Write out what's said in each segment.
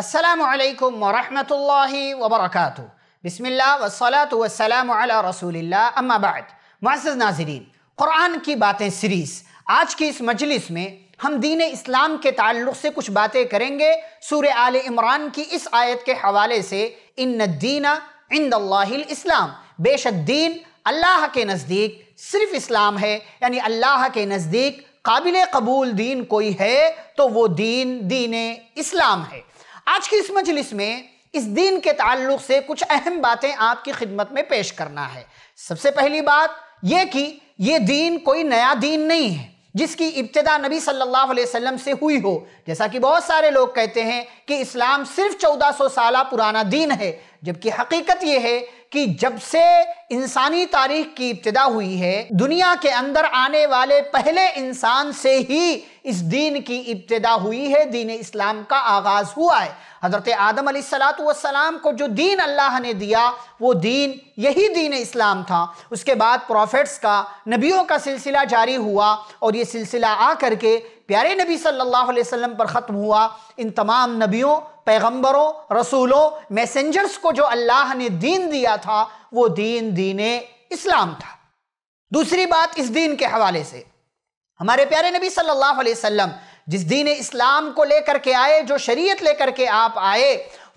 असलकम वरहमल वबरक बसमिल्ला वसलात वसलाम रसूलिल्ला अम्माबाद मुआज़ नाजरीन क़ुरान की बातें सीरीज़ आज की इस मजलिस में हम दीन इस्लाम के ताल्लुक़ से कुछ बातें करेंगे सूर आल इमरान की इस आयत के हवाले से इन दीना इंद इस्लाम बेशक दीन अल्लाह के नज़दीक सिर्फ इस्लाम है यानी अल्लाह के नज़दीक काबिल कबूल दीन कोई है तो वो दीन दीन इस्लाम है आज की इस मजलिस में इस दिन के ताल्लुक से कुछ अहम बातें आपकी खिदमत में पेश करना है सबसे पहली बात यह कि यह दीन कोई नया दीन नहीं है जिसकी इब्तदा नबी सल्लल्लाहु अलैहि वसल्लम से हुई हो जैसा कि बहुत सारे लोग कहते हैं कि इस्लाम सिर्फ 1400 साल पुराना दीन है जबकि हकीकत यह है कि जब से इंसानी तारीख की इब्तदा हुई है दुनिया के अंदर आने वाले पहले इंसान से ही इस दीन की इब्तदा हुई है दीन इस्लाम का आगाज़ हुआ है हज़रत आदम सलाम को जो दीन अल्लाह ने दिया वो दीन यही दीन इस्लाम था उसके बाद प्रॉफिट्स का नबियों का सिलसिला जारी हुआ और ये सिलसिला आ करके प्यारे नबी सल्लल्लाहु अलैहि वसल्लम पर ख़त्म हुआ इन तमाम नबियों पैगंबरों रसूलों मैसेंजर्स को जो अल्लाह ने दीन दिया था वो दीन दीन इस्लाम था दूसरी बात इस दीन के हवाले से हमारे प्यारे नबी सल्लल्लाहु अलैहि वसल्लम जिस दीन इस्लाम को लेकर के आए जो शरीयत लेकर के आप आए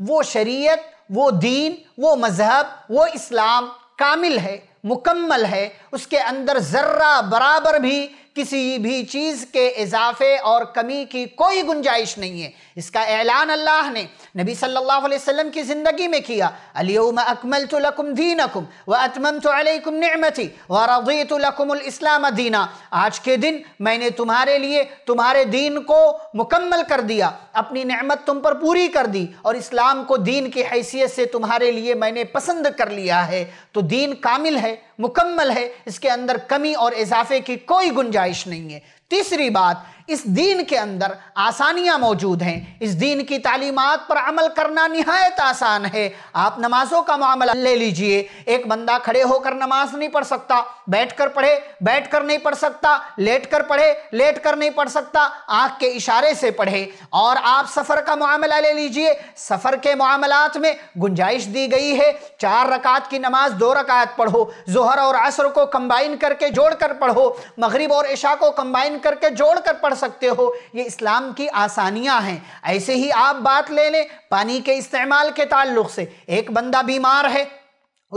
वो शरीयत वो दीन वो मज़हब वो इस्लाम कामिल है मुकम्मल है उसके अंदर ज़र्रा बराबर भी किसी भी चीज़ के इजाफे और कमी की कोई गुंजाइश नहीं है इसका ऐलान अल्लाह ने नबी सल्लल्लाहु अलैहि वसल्लम की ज़िंदगी में किया अलियम अकमल तो लकुम दीन अकुम व अतमम तो अलकुम नमती व रजी तो दीना आज के दिन मैंने तुम्हारे लिए तुम्हारे दीन को मुकम्मल कर दिया अपनी नमत तुम पर पूरी कर दी और इस्लाम को दीन की हैसियत से तुम्हारे लिए मैंने पसंद कर लिया है तो दीन कामिल है है मुकम्मल है इसके अंदर कमी और इजाफे की कोई गुंजाइश नहीं है तीसरी बात इस दीन के अंदर आसानियां मौजूद हैं इस दीन की तालीमत पर अमल करना नहायत आसान है आप नमाजों का मामला ले लीजिए एक बंदा खड़े होकर नमाज नहीं पढ़ सकता बैठ कर पढ़े बैठ कर नहीं पढ़ सकता लेट कर पढ़े लेट कर नहीं पढ़ सकता आँख के इशारे से पढ़े और आप सफ़र का मामला ले लीजिए सफ़र के मामलात में गुंजाइश दी गई है चार रकात की नमाज दो रकात पढ़ो जो जोहर और असर को कंबाइन करके जोड़ कर पढ़ो मगरब और इशा को कंबाइन करके जोड़ कर पढ़ सकते हो ये इस्लाम की आसानियाँ हैं ऐसे ही आप बात ले लें पानी के इस्तेमाल के ताल्लुक से एक बंदा बीमार है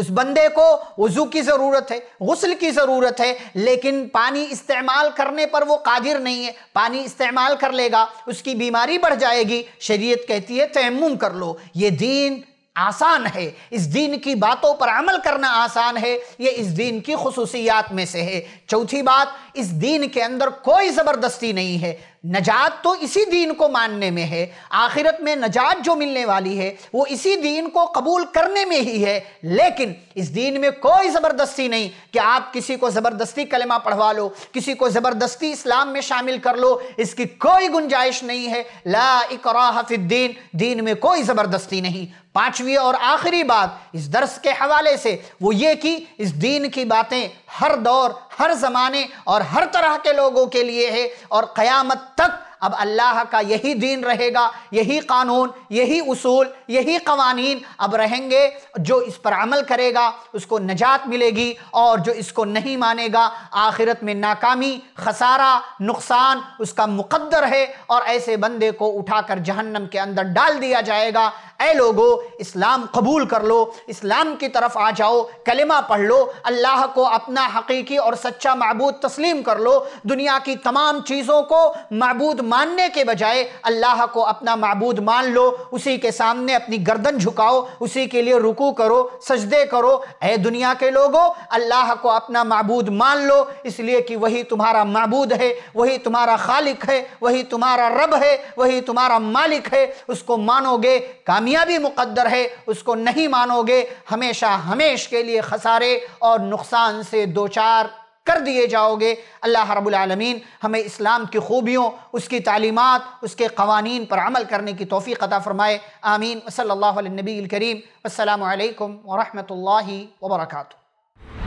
उस बंदे को वज़ू की ज़रूरत है गसल की ज़रूरत है लेकिन पानी इस्तेमाल करने पर वो कादिर नहीं है पानी इस्तेमाल कर लेगा उसकी बीमारी बढ़ जाएगी शरीयत कहती है तयम कर लो ये दीन आसान है इस दीन की बातों पर अमल करना आसान है ये इस दीन की खसूसियात में से है चौथी बात इस दीन के अंदर कोई ज़बरदस्ती नहीं है नजात तो इसी दीन को मानने में है आखिरत में नजात जो मिलने वाली है वो इसी दीन को कबूल करने में ही है लेकिन इस दीन में कोई ज़बरदस्ती नहीं कि आप किसी को ज़बरदस्ती कलमा पढ़वा लो किसी को ज़बरदस्ती इस्लाम में शामिल कर लो इसकी कोई गुंजाइश नहीं है ला इकराफिद्दीन दीन में कोई ज़बरदस्ती नहीं पांचवी और आखिरी बात इस दर्श के हवाले से वो ये कि इस दीन की बातें हर दौर हर ज़माने और हर तरह के लोगों के लिए है और क़यामत तक अब अल्लाह का यही दीन रहेगा यही कानून यही उसूल यही कवानीन अब रहेंगे जो इस पर अमल करेगा उसको नजात मिलेगी और जो इसको नहीं मानेगा आखिरत में नाकामी खसारा नुकसान उसका मुकद्दर है और ऐसे बंदे को उठाकर जहन्नम के अंदर डाल दिया जाएगा ए लोगो इस्लाम कबूल कर लो इस्लाम की तरफ आ जाओ कलमा पढ़ लो अल्लाह को अपना हकीकी और सच्चा महबूद तस्लीम कर लो दुनिया की तमाम चीज़ों को महबूद मानने के बजाय अल्लाह को अपना मबूद मान लो उसी के सामने अपनी गर्दन झुकाओ उसी के लिए रुकू करो सजदे करो ए दुनिया के लोगों अल्लाह को अपना मबूद मान लो इसलिए कि वही तुम्हारा महबूद है वही तुम्हारा खालिक है वही तुम्हारा रब है वही तुम्हारा मालिक है उसको मानोगे कामयाब कामयाबी मुकद्दर है उसको नहीं मानोगे हमेशा हमेश के लिए खसारे और नुकसान से दो चार कर दिए जाओगे अल्लाह रबालमीन हमें इस्लाम की खूबियों उसकी तालीमत उसके कवानीन पर अमल करने की तोफ़ी कता फ़रमाए आमीन सल्ला नबी करीम अल्लाम वरहमल वर्का